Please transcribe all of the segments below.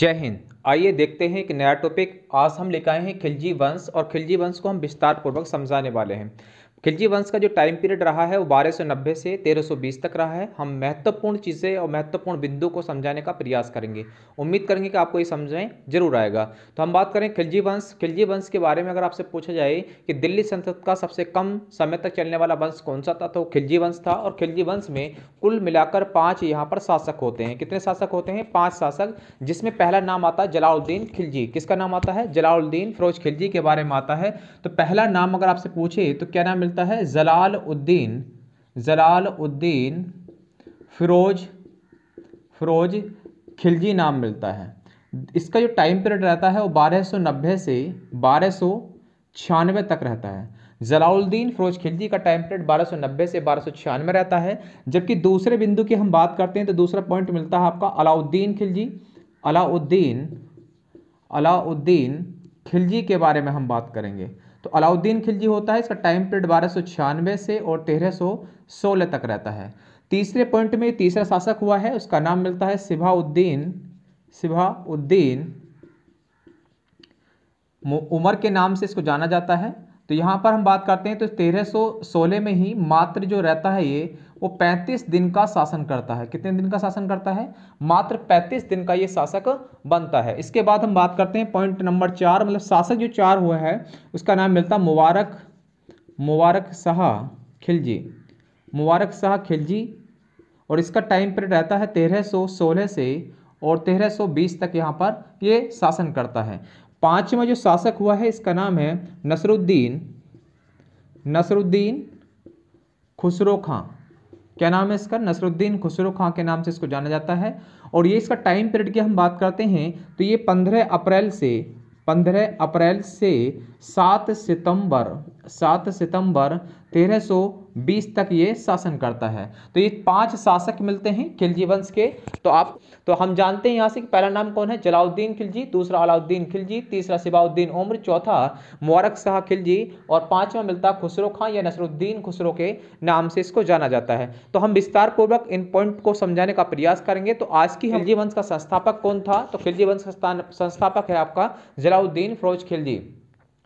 जय हिंद आइए देखते हैं कि नया टॉपिक आज हम लेकर आए हैं खिलजी वंश और खिलजी वंश को हम विस्तार पूर्वक समझाने वाले हैं खिलजी वंश का जो टाइम पीरियड रहा है वो 1290 से 1320 तक रहा है हम महत्वपूर्ण चीज़ें और महत्वपूर्ण बिंदु को समझाने का प्रयास करेंगे उम्मीद करेंगे कि आपको ये समझें जरूर आएगा तो हम बात करें खिलजी वंश खिलजी वंश के बारे में अगर आपसे पूछा जाए कि दिल्ली संसद का सबसे कम समय तक चलने वाला वंश कौन सा था तो खिलजी वंश था और खिलजी वंश में कुल मिलाकर पाँच यहाँ पर शासक होते हैं कितने शासक होते हैं पाँच शासक जिसमें पहला नाम आता है जलाउद्दीन खिलजी किसका नाम आता है जलाउद्दीन फिरोज खिलजी के बारे में आता है तो पहला नाम अगर आपसे पूछे तो क्या नाम मिलता है जलाल उद्दीन जलाल उद्दीन फिरोज फिरोज खिलजी नाम मिलता है इसका जो टाइम पीरियड रहता है वो 1290 से बारह तक रहता है जलाउद्दीन फिरोज खिलजी का टाइम पीरियड 1290 से बारह रहता है जबकि दूसरे बिंदु की हम बात करते हैं तो दूसरा पॉइंट मिलता है आपका अलाउद्दीन खिलजी अलाउद्दीन अलाउद्दीन खिलजी के बारे में हम बात करेंगे तो अलाउद्दीन खिलजी होता है इसका टाइम पीरियड बारह से और तेरह तक रहता है तीसरे पॉइंट में तीसरा शासक हुआ है उसका नाम मिलता है सिभाउद्दीन सिभाउद्दीन उमर के नाम से इसको जाना जाता है तो यहाँ पर हम बात करते हैं तो 1316 में ही मात्र जो रहता है ये वो 35 दिन का शासन करता है कितने दिन का शासन करता है मात्र 35 दिन का ये शासक बनता है इसके बाद हम बात करते हैं पॉइंट नंबर चार मतलब शासक जो चार हुआ है उसका नाम मिलता मुबारक मुबारक शाह खिलजी मुबारक शाह खिलजी और इसका टाइम पीरियड रहता है तेरह सौ सोलह से और तेरह सौ बीस तक यहाँ पर ये शासन करता है पाँचवा जो शासक हुआ है इसका नाम है नसरुद्दीन नसरुद्दीन खुसरो खां क्या नाम है इसका नसरुद्दीन खुसरो खां के नाम से इसको जाना जाता है और ये इसका टाइम पीरियड की हम बात करते हैं तो ये पंद्रह अप्रैल से पंद्रह अप्रैल से सात सितंबर सात सितंबर तेरह सौ बीस तक ये शासन करता है तो ये पांच शासक मिलते हैं खिलजी वंश के तो आप तो हम जानते हैं यहाँ से कि पहला नाम कौन है जलाउद्दीन खिलजी दूसरा अलाउद्दीन खिलजी तीसरा सिबाउद्दीन उम्र चौथा मुबारक शाह खिलजी और पांचवा मिलता खुसरो खां या नसरुद्दीन खुसरो के नाम से इसको जाना जाता है तो हम विस्तार पूर्वक इन पॉइंट को समझाने का प्रयास करेंगे तो आज की खिलजी वंश का संस्थापक कौन था तो खिलजी वंश का संस्थापक है आपका जलाउद्दीन फरोज खिलजी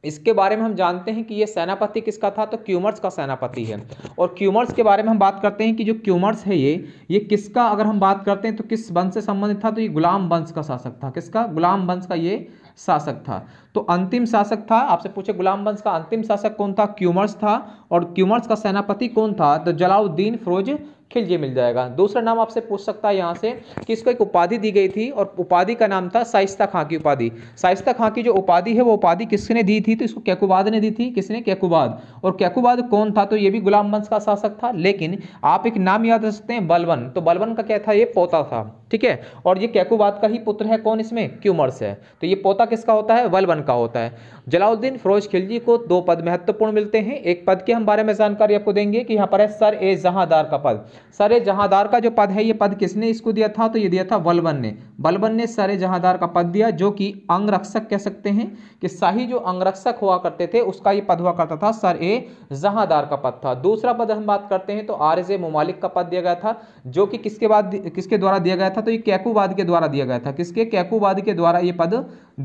इसके बारे में हम जानते हैं कि ये सेनापति किसका था तो क्यूमर्स का सेनापति है और क्यूमर्स के बारे में हम बात करते हैं कि जो क्यूमर्स है ये ये किसका अगर हम बात करते हैं तो किस वंश से संबंधित था तो ये गुलाम वंश का शासक था किसका गुलाम वंश का ये शासक था तो अंतिम शासक था आपसे पूछे गुलाम वंश का अंतिम शासक कौन था क्यूमर्स था और क्यूमर्स का सेनापति कौन था तो जलाउद्दीन फिरोज खिलजी मिल जाएगा दूसरा नाम आपसे पूछ सकता है यहाँ से कि इसको एक उपाधि दी गई थी और उपाधि का नाम था साइस्ता खां की उपाधि साइस्ता खां की जो उपाधि है वो उपाधि किसने दी थी तो इसको कैकुबाद ने दी थी किसने कैकुबाद और कैकुबाद कौन था तो ये भी गुलाम वंश का शासक था लेकिन आप एक नाम याद रख सकते हैं बलवन तो बलवन का क्या था ये पोता था ठीक है और ये कैकुबाद का ही पुत्र है कौन इसमें क्यूमर है तो ये पोता किसका होता है वलवन का होता है जलाउद्दीन फरोज खिलजी को दो पद महत्वपूर्ण मिलते हैं एक पद के हम बारे में जानकारी आपको देंगे कि यहाँ पर है सर ए जहादार का पद सरे जहादार का जो पद है ये पद किसने इसको दिया था तो ये दिया था वलवन ने बलबन ने सारे जहादार का पद दिया जो कि अंगरक्षक कह सकते हैं कि शाही जो अंगरक्षक हुआ करते थे उसका ये पद हुआ करता था सर ए जहादार का पद था दूसरा पद हम बात करते हैं तो आर जे ममालिक का पद दिया गया था जो कि किसके बाद किसके द्वारा दिया गया था तो ये कैकूबाद के द्वारा दिया गया था किसके कैकूबाद के द्वारा ये पद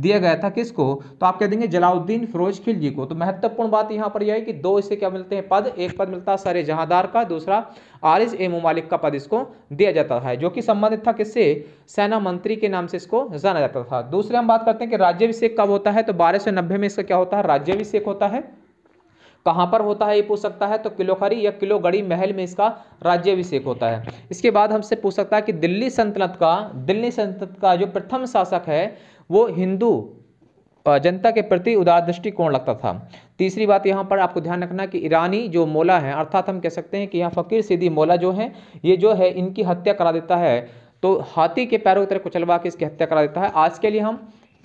दिया गया था किसको तो आप कह देंगे जलाउद्दीन फिरोज खिलजी को तो महत्वपूर्ण बात यहाँ पर यह है कि दो इसे क्या मिलते हैं पद एक पद मिलता है सर जहादार का दूसरा आर ए ममालिक का पद इसको दिया जाता है जो कि संबंधित था किससे सेना मंत्री मंत्री के नाम से इसको जाना जाता था दूसरे हम बात करते हैं कि राज्याभिषेक कब होता है तो बारह सौ नब्बे में इसका क्या होता है राज्याभिषेक होता है कहाँ पर होता है ये पूछ सकता है तो किलोखरी या किलोगढ़ी महल में इसका राज्याभिषेक होता है इसके बाद हमसे पूछ सकता है कि दिल्ली संतनत का दिल्ली संतनत का जो प्रथम शासक है वो हिंदू जनता के प्रति उदार दृष्टिकोण लगता था तीसरी बात यहाँ पर आपको ध्यान रखना कि ईरानी जो मोला है अर्थात हम कह सकते हैं कि यहाँ फ़कीर सीधी मोला जो है ये जो है इनकी हत्या करा देता है तो हाथी के पैरों की तरह कुचलवा के इसकी हत्या करा देता है आज के लिए हम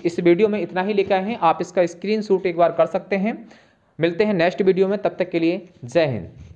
इस वीडियो में इतना ही लेकर आए हैं आप इसका स्क्रीन एक बार कर सकते हैं मिलते हैं नेक्स्ट वीडियो में तब तक के लिए जय हिंद